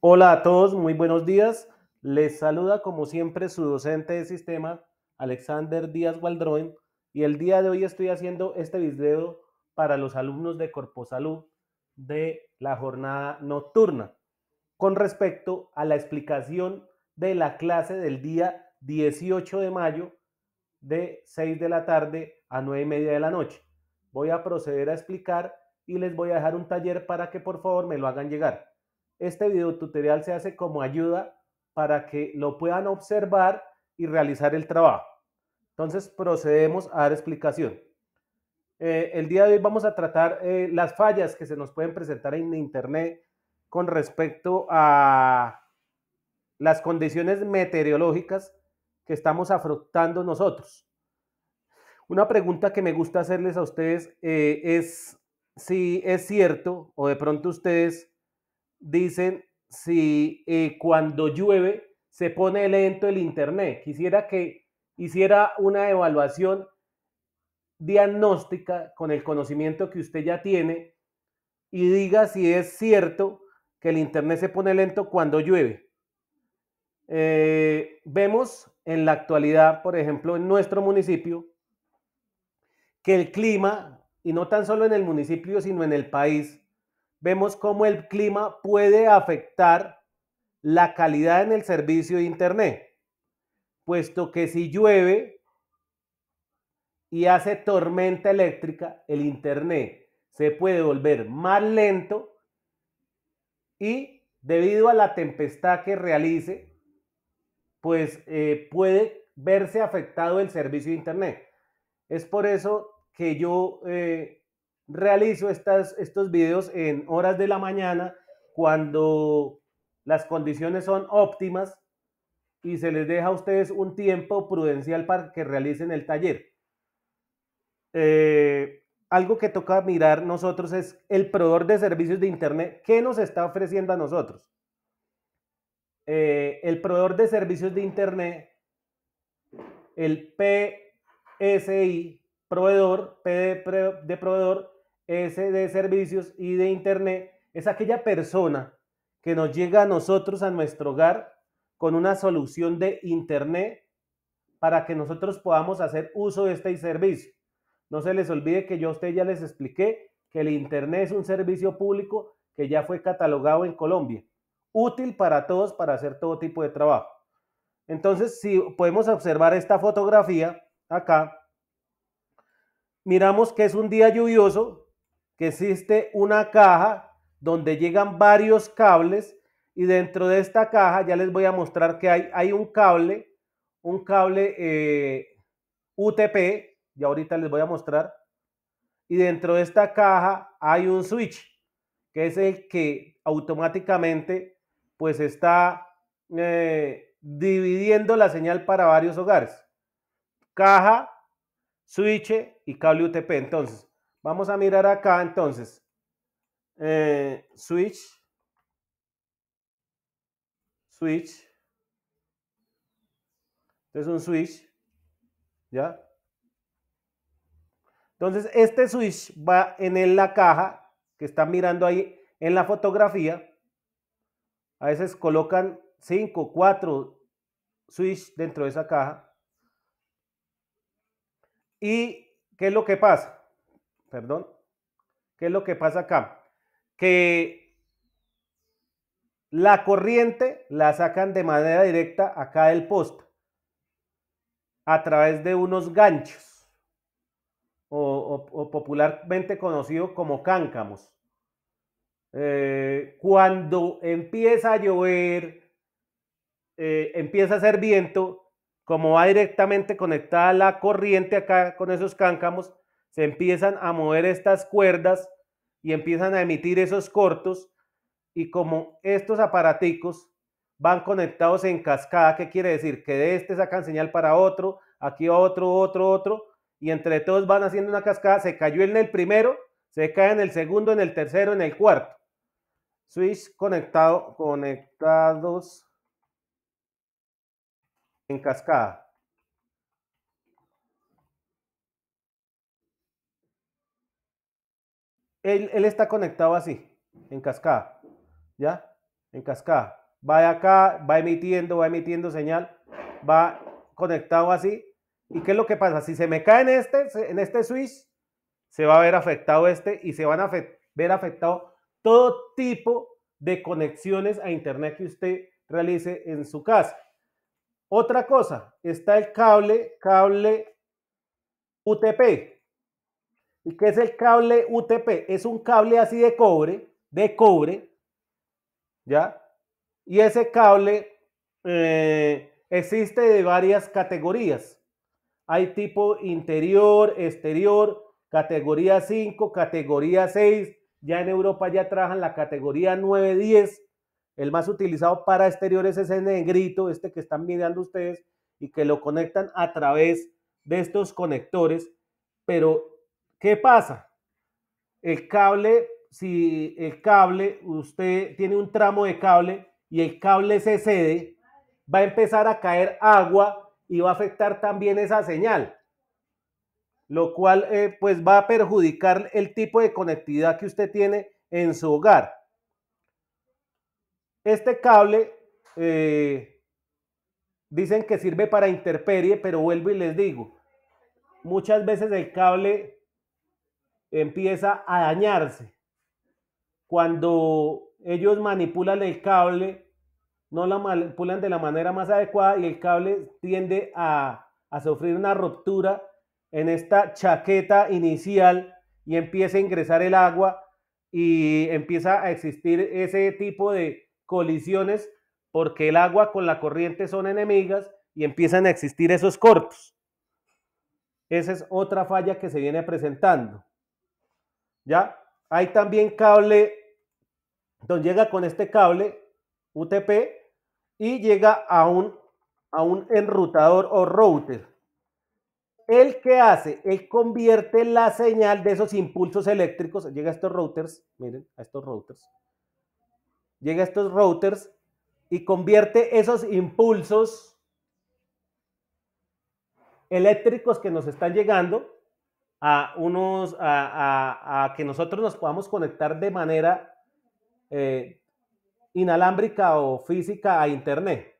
Hola a todos, muy buenos días. Les saluda como siempre su docente de sistema, Alexander Díaz Waldroen, y el día de hoy estoy haciendo este video para los alumnos de Salud de la jornada nocturna con respecto a la explicación de la clase del día 18 de mayo de 6 de la tarde a 9 y media de la noche. Voy a proceder a explicar y les voy a dejar un taller para que por favor me lo hagan llegar este video tutorial se hace como ayuda para que lo puedan observar y realizar el trabajo. Entonces procedemos a dar explicación. Eh, el día de hoy vamos a tratar eh, las fallas que se nos pueden presentar en Internet con respecto a las condiciones meteorológicas que estamos afrontando nosotros. Una pregunta que me gusta hacerles a ustedes eh, es si es cierto o de pronto ustedes dicen si eh, cuando llueve se pone lento el Internet. Quisiera que hiciera una evaluación diagnóstica con el conocimiento que usted ya tiene y diga si es cierto que el Internet se pone lento cuando llueve. Eh, vemos en la actualidad, por ejemplo, en nuestro municipio, que el clima, y no tan solo en el municipio, sino en el país, vemos cómo el clima puede afectar la calidad en el servicio de Internet, puesto que si llueve y hace tormenta eléctrica, el Internet se puede volver más lento y debido a la tempestad que realice, pues eh, puede verse afectado el servicio de Internet. Es por eso que yo eh, realizo estas, estos videos en horas de la mañana cuando las condiciones son óptimas y se les deja a ustedes un tiempo prudencial para que realicen el taller. Eh, algo que toca mirar nosotros es el proveedor de servicios de Internet, ¿qué nos está ofreciendo a nosotros? Eh, el proveedor de servicios de Internet, el PSI, proveedor, P de proveedor, ese de servicios y de Internet es aquella persona que nos llega a nosotros, a nuestro hogar, con una solución de Internet para que nosotros podamos hacer uso de este servicio. No se les olvide que yo a ustedes ya les expliqué que el Internet es un servicio público que ya fue catalogado en Colombia, útil para todos para hacer todo tipo de trabajo. Entonces, si podemos observar esta fotografía acá, miramos que es un día lluvioso que existe una caja donde llegan varios cables y dentro de esta caja ya les voy a mostrar que hay, hay un cable, un cable eh, UTP, y ahorita les voy a mostrar, y dentro de esta caja hay un switch, que es el que automáticamente pues está eh, dividiendo la señal para varios hogares. Caja, switch y cable UTP. Entonces, Vamos a mirar acá entonces. Eh, switch. Switch. Este es un switch. ¿Ya? Entonces, este switch va en la caja que están mirando ahí en la fotografía. A veces colocan 5, 4 switch dentro de esa caja. ¿Y qué es lo que pasa? perdón, ¿qué es lo que pasa acá? Que la corriente la sacan de manera directa acá del post a través de unos ganchos o, popularmente conocido como cáncamos. Eh, cuando empieza a llover, eh, empieza a hacer viento, como va directamente conectada la corriente acá con esos cáncamos, se empiezan a mover estas cuerdas y empiezan a emitir esos cortos y como estos aparaticos van conectados en cascada, ¿qué quiere decir? Que de este sacan señal para otro, aquí otro, otro, otro, y entre todos van haciendo una cascada, se cayó en el primero, se cae en el segundo, en el tercero, en el cuarto. Switch conectado, conectados en cascada. él, está conectado así, en cascada, ¿ya? En cascada. Va acá, va emitiendo, va emitiendo señal, va conectado así. ¿Y qué es lo que pasa? Si se me cae en este, en este switch, se va a ver afectado este y se van a ver afectado todo tipo de conexiones a Internet que usted realice en su casa. Otra cosa, está el cable, cable UTP qué es el cable UTP? Es un cable así de cobre, de cobre, ¿ya? Y ese cable eh, existe de varias categorías. Hay tipo interior, exterior, categoría 5, categoría 6. Ya en Europa ya trabajan la categoría 9, 10. El más utilizado para exteriores es ese negrito, este que están mirando ustedes, y que lo conectan a través de estos conectores. Pero ¿Qué pasa? El cable, si el cable, usted tiene un tramo de cable y el cable se cede, va a empezar a caer agua y va a afectar también esa señal, lo cual eh, pues va a perjudicar el tipo de conectividad que usted tiene en su hogar. Este cable eh, dicen que sirve para interperie, pero vuelvo y les digo, muchas veces el cable empieza a dañarse. Cuando ellos manipulan el cable, no la manipulan de la manera más adecuada y el cable tiende a, a sufrir una ruptura en esta chaqueta inicial y empieza a ingresar el agua y empieza a existir ese tipo de colisiones porque el agua con la corriente son enemigas y empiezan a existir esos cortos. Esa es otra falla que se viene presentando. ¿ya? Hay también cable, donde llega con este cable UTP y llega a un, a un enrutador o router. El que hace, él convierte la señal de esos impulsos eléctricos, llega a estos routers, miren, a estos routers, llega a estos routers y convierte esos impulsos eléctricos que nos están llegando a, unos, a, que nosotros nos podamos conectar de manera eh, inalámbrica o física a Internet.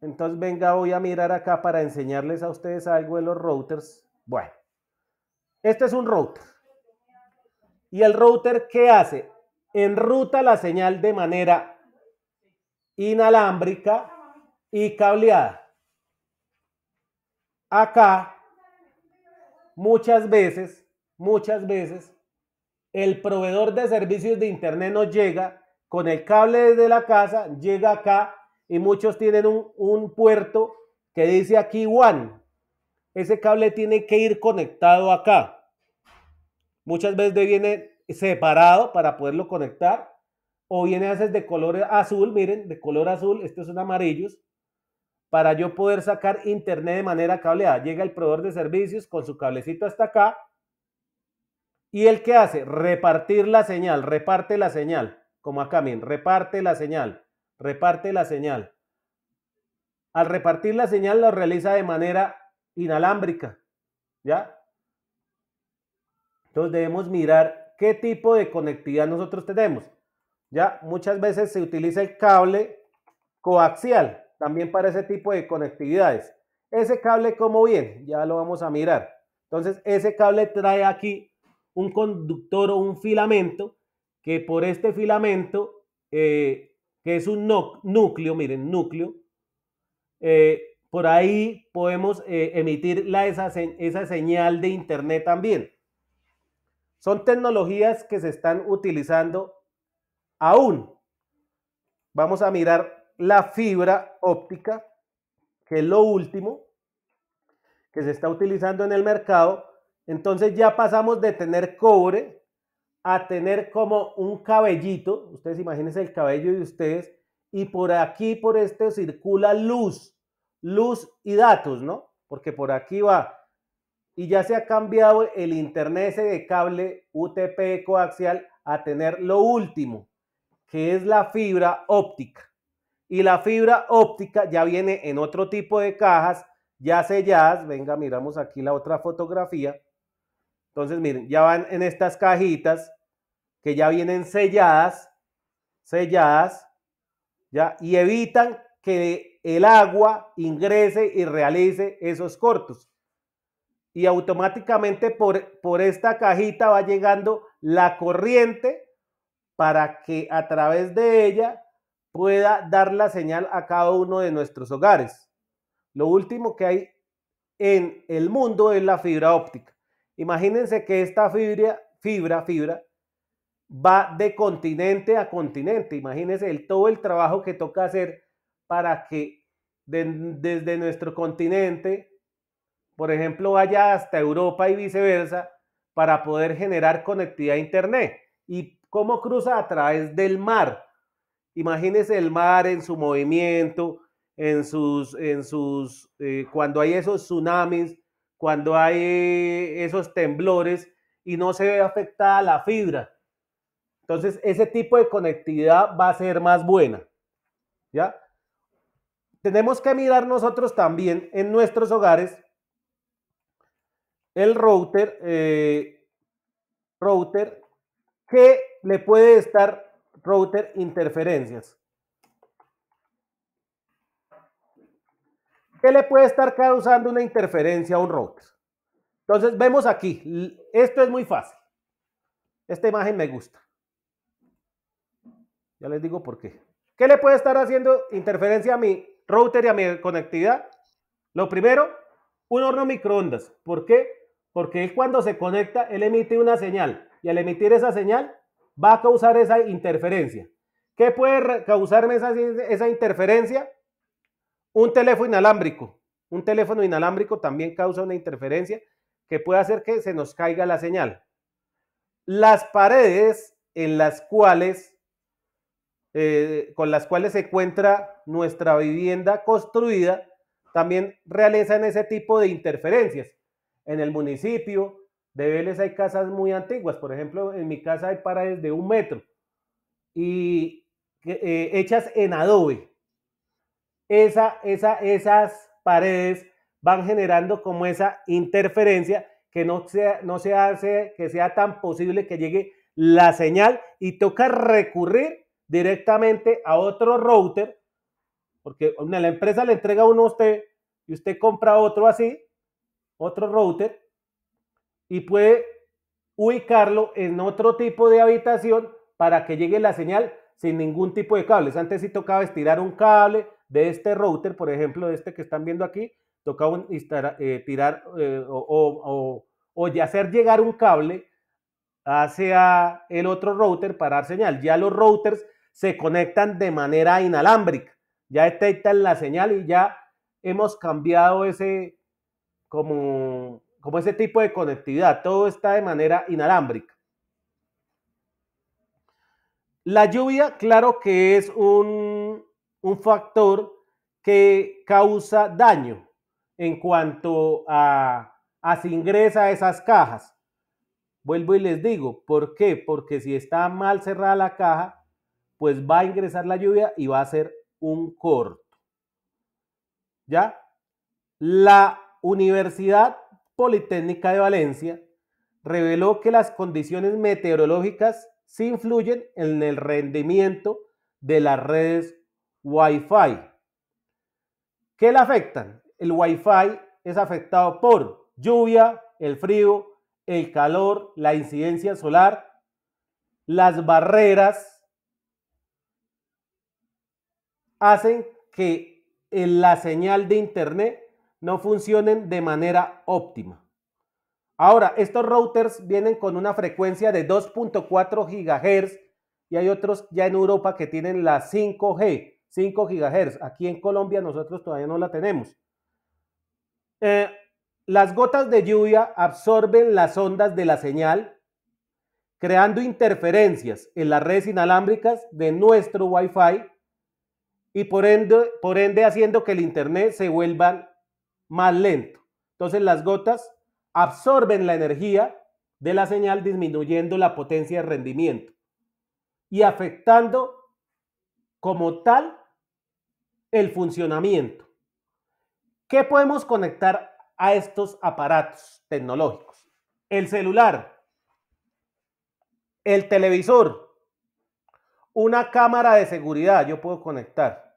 Entonces, venga, voy a mirar acá para enseñarles a ustedes algo de los routers. Bueno, este es un router. ¿Y el router qué hace? Enruta la señal de manera inalámbrica y cableada. Acá muchas veces, muchas veces, el proveedor de servicios de Internet no llega con el cable desde la casa, llega acá y muchos tienen un, puerto que dice aquí one Ese cable tiene que ir conectado acá. Muchas veces viene separado para poderlo conectar o viene a de color azul, miren, de color azul, estos son amarillos, para yo poder sacar internet de manera cableada. Llega el proveedor de servicios con su cablecito hasta acá. ¿Y el que hace? Repartir la señal, reparte la señal, como acá, miren, reparte la señal, reparte la señal. Al repartir la señal lo realiza de manera inalámbrica, ¿ya? Entonces debemos mirar qué tipo de conectividad nosotros tenemos. Ya muchas veces se utiliza el cable coaxial, también para ese tipo de conectividades. Ese cable, ¿cómo bien Ya lo vamos a mirar. Entonces, ese cable trae aquí un conductor o un filamento que por este filamento, eh, que es un núcleo, miren, núcleo, eh, por ahí podemos eh, emitir la, esa señal de internet también. Son tecnologías que se están utilizando aún. Vamos a mirar la fibra óptica, que es lo último que se está utilizando en el mercado. Entonces ya pasamos de tener cobre a tener como un cabellito, ustedes imagínense el cabello de ustedes, y por aquí, por este, circula luz, luz y datos, ¿no? Porque por aquí va. Y ya se ha cambiado el internet de cable UTP coaxial a tener lo último, que es la fibra óptica. Y la fibra óptica ya viene en otro tipo de cajas ya selladas. Venga, miramos aquí la otra fotografía. Entonces, miren, ya van en estas cajitas que ya vienen selladas, selladas, ya, y evitan que el agua ingrese y realice esos cortos. Y automáticamente por, por esta cajita va llegando la corriente para que a través de ella pueda dar la señal a cada uno de nuestros hogares. Lo último que hay en el mundo es la fibra óptica. Imagínense que esta fibra, fibra, fibra, va de continente a continente. Imagínense el, todo el trabajo que toca hacer para que desde nuestro continente, por ejemplo, vaya hasta Europa y viceversa, para poder generar conectividad a Internet. ¿Y cómo cruza? A través del mar. Imagínese el mar en su movimiento, en sus, en sus, eh, cuando hay esos tsunamis, cuando hay eh, esos temblores y no se ve afectada la fibra. Entonces, ese tipo de conectividad va a ser más buena. ¿Ya? Tenemos que mirar nosotros también en nuestros hogares el router, eh, router que le puede estar router interferencias. ¿Qué le puede estar causando una interferencia a un router? Entonces vemos aquí, esto es muy fácil. Esta imagen me gusta. Ya les digo por qué. ¿Qué le puede estar haciendo interferencia a mi router y a mi conectividad? Lo primero, un horno microondas. ¿Por qué? Porque él cuando se conecta, él emite una señal. Y al emitir esa señal, va a causar esa interferencia. ¿Qué puede causarme esa, interferencia? Un teléfono inalámbrico. Un teléfono inalámbrico también causa una interferencia que puede hacer que se nos caiga la señal. Las paredes en las cuales, eh, con las cuales se encuentra nuestra vivienda construida, también realizan ese tipo de interferencias. En el municipio, de Vélez hay casas muy antiguas, por ejemplo, en mi casa hay paredes de un metro y eh, hechas en adobe. Esa, esa, esas paredes van generando como esa interferencia que no, sea, se hace que sea tan posible que llegue la señal y toca recurrir directamente a otro router, porque la empresa le entrega uno a usted y usted compra otro así, otro router, y puede ubicarlo en otro tipo de habitación para que llegue la señal sin ningún tipo de cables. Antes sí tocaba estirar un cable de este router, por ejemplo, de este que están viendo aquí, tocaba eh, tirar eh, o, hacer llegar un cable hacia el otro router para dar señal. Ya los routers se conectan de manera inalámbrica, ya detectan la señal y ya hemos cambiado ese como como ese tipo de conectividad. Todo está de manera inalámbrica. La lluvia, claro que es un, factor que causa daño en cuanto a, a si ingresa a esas cajas. Vuelvo y les digo, ¿por qué? Porque si está mal cerrada la caja, pues va a ingresar la lluvia y va a ser un corto. ¿Ya? La universidad Politécnica de Valencia reveló que las condiciones meteorológicas sí influyen en el rendimiento de las redes Wi-Fi. ¿Qué le afectan? El Wi-Fi es afectado por lluvia, el frío, el calor, la incidencia solar, las barreras, hacen que la señal de Internet no funcionen de manera óptima. Ahora, estos routers vienen con una frecuencia de 2.4 GHz y hay otros ya en Europa que tienen la 5G, 5 GHz. Aquí en Colombia nosotros todavía no la tenemos. Eh, las gotas de lluvia absorben las ondas de la señal, creando interferencias en las redes inalámbricas de nuestro Wi-Fi y por ende, por ende haciendo que el Internet se vuelva más lento. Entonces las gotas absorben la energía de la señal disminuyendo la potencia de rendimiento y afectando como tal el funcionamiento. ¿Qué podemos conectar a estos aparatos tecnológicos? El celular, el televisor, una cámara de seguridad, yo puedo conectar,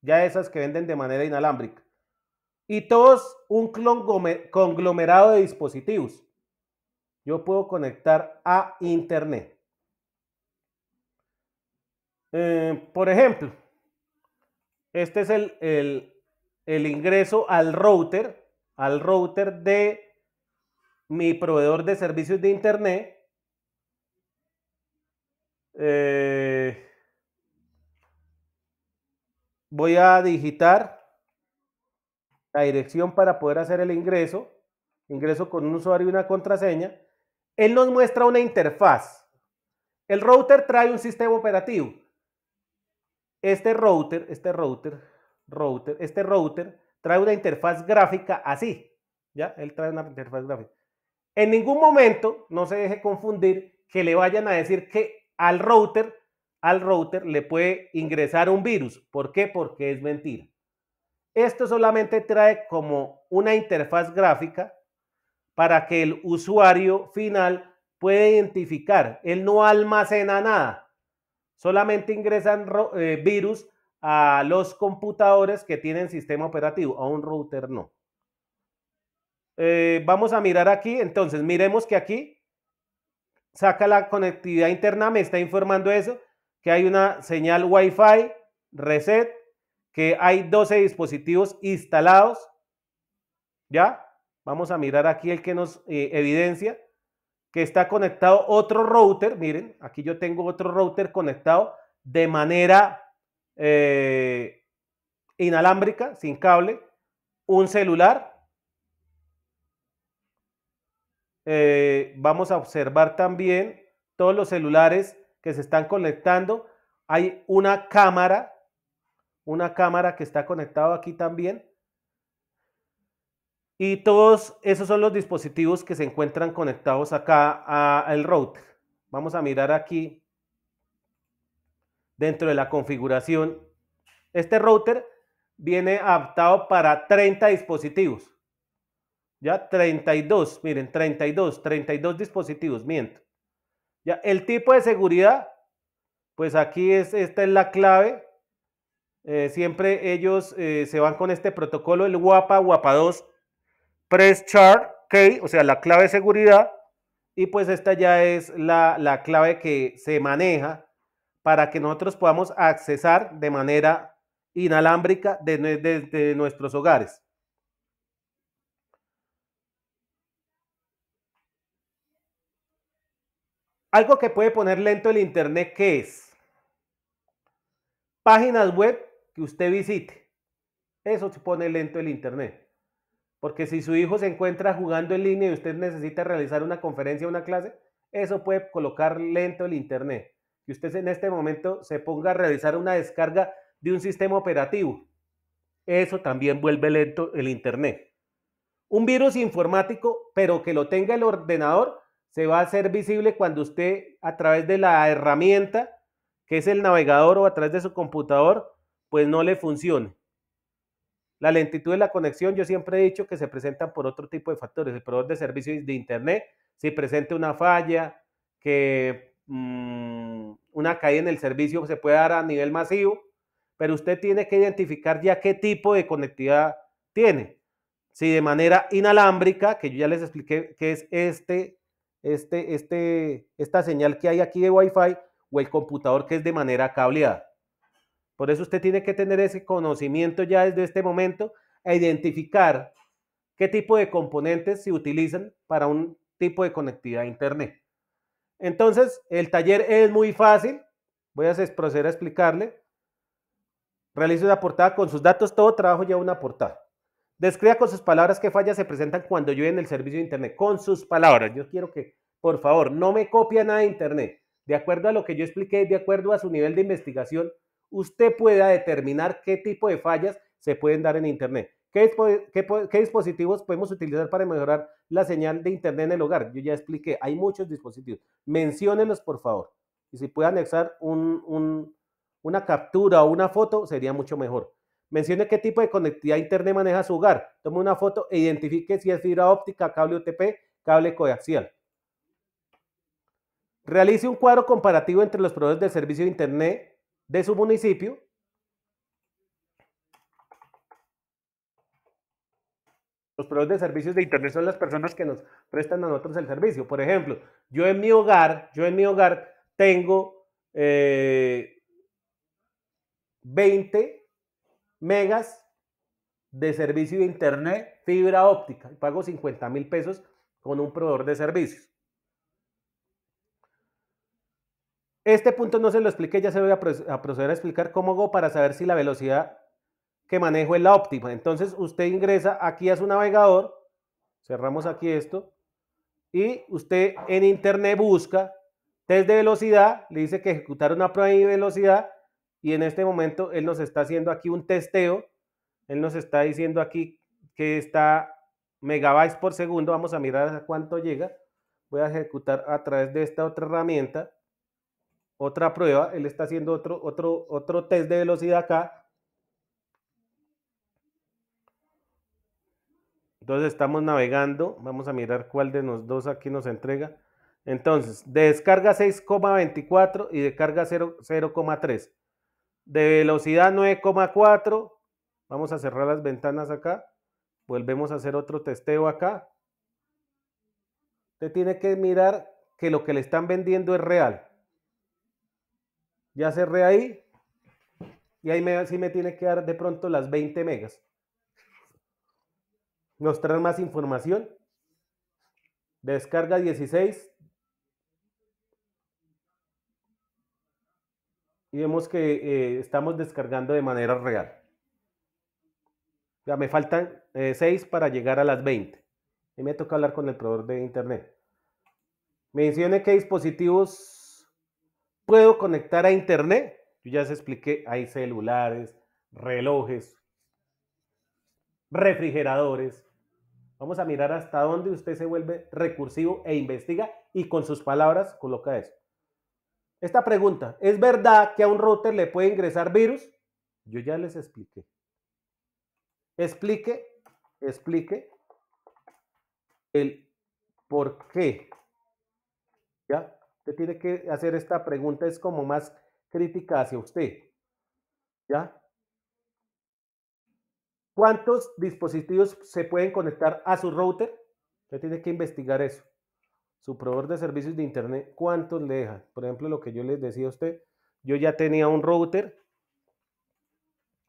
ya esas que venden de manera inalámbrica y todos un conglomerado de dispositivos. Yo puedo conectar a Internet. Eh, por ejemplo, este es el, ingreso al router, al router de mi proveedor de servicios de Internet. Eh, voy a digitar la dirección para poder hacer el ingreso, ingreso con un usuario y una contraseña, él nos muestra una interfaz. El router trae un sistema operativo. Este router, este router, router, este router trae una interfaz gráfica así. ¿Ya? Él trae una interfaz gráfica. En ningún momento, no se deje confundir, que le vayan a decir que al router, al router le puede ingresar un virus. ¿Por qué? Porque es mentira. Esto solamente trae como una interfaz gráfica para que el usuario final pueda identificar. Él no almacena nada, solamente ingresan eh, virus a los computadores que tienen sistema operativo, a un router no. Eh, vamos a mirar aquí, entonces miremos que aquí saca la conectividad interna, me está informando eso, que hay una señal Wi-Fi, reset, que hay 12 dispositivos instalados. ¿Ya? Vamos a mirar aquí el que nos eh, evidencia que está conectado otro router. Miren, aquí yo tengo otro router conectado de manera eh, inalámbrica, sin cable, un celular. Eh, vamos a observar también todos los celulares que se están conectando. Hay una cámara una cámara que está conectado aquí también. Y todos esos son los dispositivos que se encuentran conectados acá al router. Vamos a mirar aquí dentro de la configuración. Este router viene adaptado para 30 dispositivos. Ya 32, miren, 32, 32 dispositivos, miento. Ya el tipo de seguridad, pues aquí es esta es la clave eh, siempre ellos eh, se van con este protocolo, el WAPA, WAPA 2, Press Chart Key, o sea, la clave de seguridad, y pues esta ya es la, clave que se maneja para que nosotros podamos accesar de manera inalámbrica desde nuestros hogares. Algo que puede poner lento el Internet, ¿qué es? Páginas web que usted visite. Eso se pone lento el Internet. Porque si su hijo se encuentra jugando en línea y usted necesita realizar una conferencia, una clase, eso puede colocar lento el Internet. Que usted en este momento se ponga a realizar una descarga de un sistema operativo. Eso también vuelve lento el Internet. Un virus informático, pero que lo tenga el ordenador, se va a hacer visible cuando usted a través de la herramienta, que es el navegador o a través de su computador, pues no le funcione. La lentitud de la conexión, yo siempre he dicho que se presentan por otro tipo de factores. El proveedor de servicios de Internet, si presenta una falla, que mm, una caída en el servicio se puede dar a nivel masivo, pero usted tiene que identificar ya qué tipo de conectividad tiene. Si de manera inalámbrica, que yo ya les expliqué que es este, este, este, esta señal que hay aquí de Wi-Fi, o el computador que es de manera cableada. Por eso usted tiene que tener ese conocimiento ya desde este momento a e identificar qué tipo de componentes se utilizan para un tipo de conectividad a Internet. Entonces, el taller es muy fácil. Voy a proceder a explicarle. Realice una portada con sus datos. Todo trabajo lleva una portada. Describa con sus palabras qué fallas se presentan cuando yo en el servicio de Internet. Con sus palabras. Yo quiero que, por favor, no me copie nada de Internet. De acuerdo a lo que yo expliqué, de acuerdo a su nivel de investigación, usted pueda determinar qué tipo de fallas se pueden dar en Internet. ¿Qué, qué, dispositivos podemos utilizar para mejorar la señal de Internet en el hogar? Yo ya expliqué, hay muchos dispositivos. Menciónenlos, por favor. Y si puede anexar una captura o una foto, sería mucho mejor. Mencione qué tipo de conectividad Internet maneja su hogar. Tome una foto e identifique si es fibra óptica, cable UTP, cable coaxial. Realice un cuadro comparativo entre los proveedores de servicio de Internet de su municipio. Los proveedores de servicios de Internet son las personas que nos prestan a nosotros el servicio. Por ejemplo, yo en mi hogar, yo en mi hogar tengo 20 eh, megas de servicio de Internet, fibra óptica, pago 50 mil pesos con un proveedor de servicios. Este punto no se lo expliqué, ya se lo voy a proceder a explicar cómo hago para saber si la velocidad que manejo es la óptima. Entonces usted ingresa aquí a su navegador, cerramos aquí esto, y usted en internet busca test de velocidad, le dice que ejecutar una prueba de velocidad, y en este momento él nos está haciendo aquí un testeo, él nos está diciendo aquí que está megabytes por segundo, vamos a mirar a cuánto llega, voy a ejecutar a través de esta otra herramienta, otra prueba, él está haciendo otro, otro, otro test de velocidad acá. Entonces estamos navegando, vamos a mirar cuál de los dos aquí nos entrega. Entonces, de descarga 6,24 y de carga 0,3. De velocidad 9,4. Vamos a cerrar las ventanas acá. Volvemos a hacer otro testeo acá. Usted tiene que mirar que lo que le están vendiendo es real. Ya cerré ahí. Y ahí sí me tiene que dar de pronto las 20 megas. Nos trae más información. Descarga 16. Y vemos que eh, estamos descargando de manera real. Ya me faltan 6 eh, para llegar a las 20. Y me toca hablar con el proveedor de internet. Mencione qué dispositivos puedo conectar a Internet. Yo ya les expliqué, hay celulares, relojes, refrigeradores. Vamos a mirar hasta dónde usted se vuelve recursivo e investiga y con sus palabras coloca eso. Esta pregunta, ¿es verdad que a un router le puede ingresar virus? Yo ya les expliqué. Explique, explique el por qué. ¿Ya? Usted tiene que hacer esta pregunta, es como más crítica hacia usted. ¿Ya? ¿Cuántos dispositivos se pueden conectar a su router? Usted tiene que investigar eso. Su proveedor de servicios de Internet, ¿cuántos le deja? Por ejemplo, lo que yo les decía a usted, yo ya tenía un router,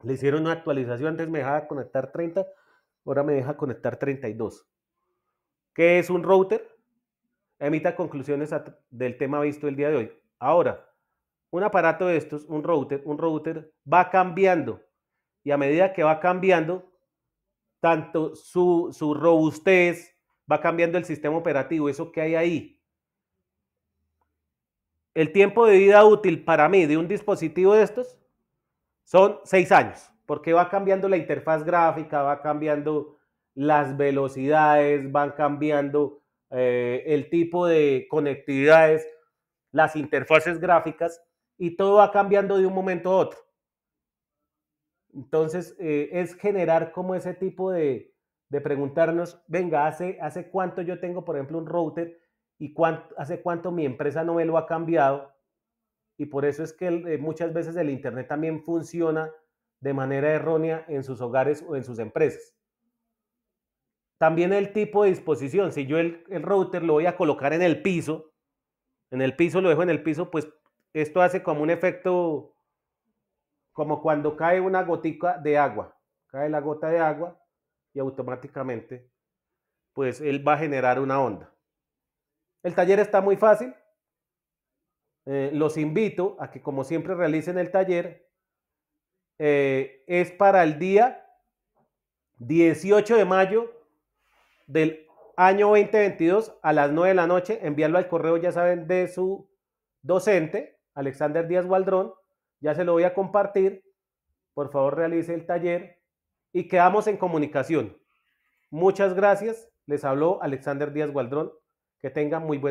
le hicieron una actualización, antes me dejaba conectar 30, ahora me deja conectar 32. ¿Qué es un router? emita conclusiones del tema visto el día de hoy. Ahora, un aparato de estos, un router, un router va cambiando y a medida que va cambiando, tanto su, su robustez, va cambiando el sistema operativo, eso que hay ahí. El tiempo de vida útil para mí de un dispositivo de estos son seis años, porque va cambiando la interfaz gráfica, va cambiando las velocidades, van cambiando eh, el tipo de conectividades, las interfaces gráficas, y todo va cambiando de un momento a otro. Entonces, eh, es generar como ese tipo de, de preguntarnos, venga, hace, hace cuánto yo tengo, por ejemplo, un router y cuánto, hace cuánto mi empresa no me lo ha cambiado. Y por eso es que eh, muchas veces el Internet también funciona de manera errónea en sus hogares o en sus empresas. También el tipo de disposición. Si yo el, router lo voy a colocar en el piso, en el piso lo dejo en el piso, pues esto hace como un efecto, como cuando cae una gotica de agua. Cae la gota de agua y automáticamente, pues él va a generar una onda. El taller está muy fácil. Eh, los invito a que, como siempre, realicen el taller. Eh, es para el día 18 de mayo del año 2022 a las 9 de la noche. envíalo al correo, ya saben, de su docente, Alexander Díaz gualdrón Ya se lo voy a compartir. Por favor, realice el taller y quedamos en comunicación. Muchas gracias. Les habló Alexander Díaz gualdrón Que tengan muy buen